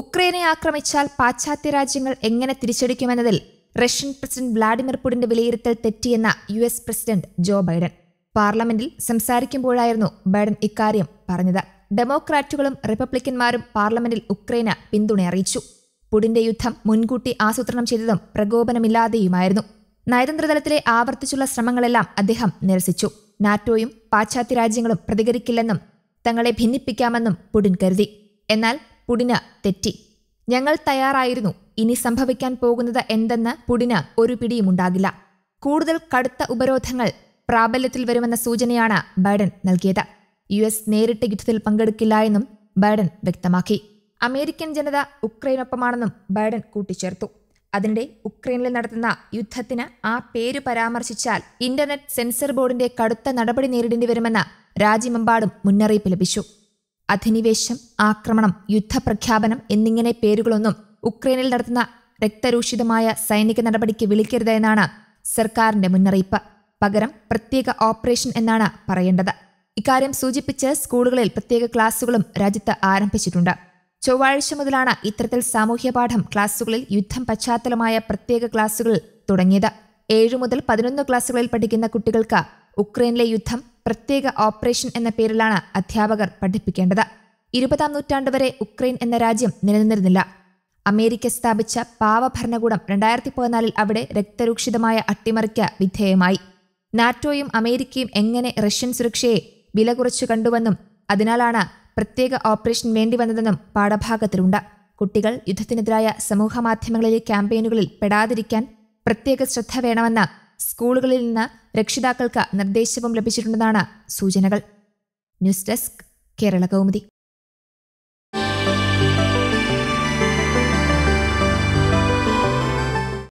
ഉക്രൈനെ ആക്രമിച്ചാൽ പാശ്ചാത്യ രാജ്യങ്ങൾ എങ്ങനെ തിരിച്ചടിക്കുമെന്നതിൽ റഷ്യൻ പ്രസിഡന്റ് വ്ളാഡിമിർ പുടിന്റെ വിലയിരുത്തൽ തെറ്റിയെന്ന U S president Joe Biden പാർലമെന്റിൽ സംസാരിക്കുമ്പോഴായിരുന്നു ബൈഡൻ ഇക്കാര്യം പറഞ്ഞത് ഡെമോക്രാറ്റുകളും റിപ്പബ്ലിക്കന്മാരും പാർലമെന്റിൽ ഉക്രൈന് പിന്തുണ അറിയിച്ചു പുടിന്റെ യുദ്ധം മുൻകൂട്ടി ആസൂത്രണം ചെയ്തതും പ്രകോപനമില്ലാതെയുമായിരുന്നു നയതന്ത്രതലത്തിലെ ആവർത്തിച്ചുള്ള ശ്രമങ്ങളെല്ലാം അദ്ദേഹം നിരസിച്ചു നാറ്റോയും പാശ്ചാത്യ രാജ്യങ്ങളും പ്രതികരിക്കില്ലെന്നും തങ്ങളെ ഭിന്നിപ്പിക്കാമെന്നും പുടിൻ കരുതി എന്നാൽ പുടിന തെറ്റി ഞങ്ങൾ തയ്യാറായിരുന്നു ഇനി സംഭവിക്കാൻ പോകുന്നത് എന്തെന്ന് പുടിന ഒരു പിടിയുമുണ്ടാകില്ല കൂടുതൽ കടുത്ത ഉപരോധങ്ങൾ പ്രാബല്യത്തിൽ വരുമെന്ന സൂചനയാണ് ബൈഡൻ നൽകിയത് യു എസ് നേരിട്ട് യുദ്ധത്തിൽ പങ്കെടുക്കില്ല എന്നും ബൈഡൻ വ്യക്തമാക്കി അമേരിക്കൻ ജനത ഉക്രൈനൊപ്പമാണെന്നും ബൈഡൻ കൂട്ടിച്ചേർത്തു അതിനിടെ ഉക്രൈനിൽ നടത്തുന്ന യുദ്ധത്തിന് ആ പേര് പരാമർശിച്ചാൽ ഇന്റർനെറ്റ് സെൻസർ ബോർഡിന്റെ കടുത്ത നടപടി നേരിടേണ്ടി വരുമെന്ന് രാജ്യമെമ്പാടും മുന്നറിയിപ്പ് ലഭിച്ചു അധിനിവേശം ആക്രമണം യുദ്ധപ്രഖ്യാപനം എന്നിങ്ങനെ പേരുകളൊന്നും ഉക്രൈനിൽ നടത്തുന്ന രക്തരൂഷിതമായ സൈനിക നടപടിക്ക് വിളിക്കരുത് എന്നാണ് സർക്കാരിന്റെ മുന്നറിയിപ്പ് പകരം പ്രത്യേക ഓപ്പറേഷൻ എന്നാണ് പറയേണ്ടത് ഇക്കാര്യം സൂചിപ്പിച്ച് സ്കൂളുകളിൽ പ്രത്യേക ക്ലാസുകളും രാജ്യത്ത് ആരംഭിച്ചിട്ടുണ്ട് ചൊവ്വാഴ്ച മുതലാണ് ഇത്തരത്തിൽ സാമൂഹ്യപാഠം ക്ലാസുകളിൽ യുദ്ധം പശ്ചാത്തലമായ പ്രത്യേക ക്ലാസുകൾ തുടങ്ങിയത് ഏഴു മുതൽ പതിനൊന്ന് ക്ലാസുകളിൽ പഠിക്കുന്ന കുട്ടികൾക്ക് ഉക്രൈനിലെ യുദ്ധം പ്രത്യേക ഓപ്പറേഷൻ എന്ന പേരിലാണ് അധ്യാപകർ പഠിപ്പിക്കേണ്ടത് ഇരുപതാം നൂറ്റാണ്ട് വരെ ഉക്രൈൻ എന്ന രാജ്യം നിലനിന്നിരുന്നില്ല അമേരിക്ക സ്ഥാപിച്ച പാവ ഭരണകൂടം രണ്ടായിരത്തി പതിനാലിൽ അവിടെ രക്തരൂക്ഷിതമായ അട്ടിമറിക്ക് വിധേയമായി നാറ്റോയും അമേരിക്കയും എങ്ങനെ റഷ്യൻ സുരക്ഷയെ വില കുറച്ചു കണ്ടുവെന്നും അതിനാലാണ് പ്രത്യേക ഓപ്പറേഷൻ വേണ്ടി വന്നതെന്നും പാഠഭാഗത്തിലുണ്ട് കുട്ടികൾ യുദ്ധത്തിനെതിരായ മാധ്യമങ്ങളിലെ ക്യാമ്പയിനുകളിൽ പെടാതിരിക്കാൻ പ്രത്യേക ശ്രദ്ധ വേണമെന്ന സ്കൂളുകളിൽ നിന്ന് രക്ഷിതാക്കൾക്ക് നിർദ്ദേശവും ലഭിച്ചിട്ടുണ്ടെന്നാണ് സൂചനകൾ ന്യൂസ് ഡെസ്ക് കേരള കൗമുദി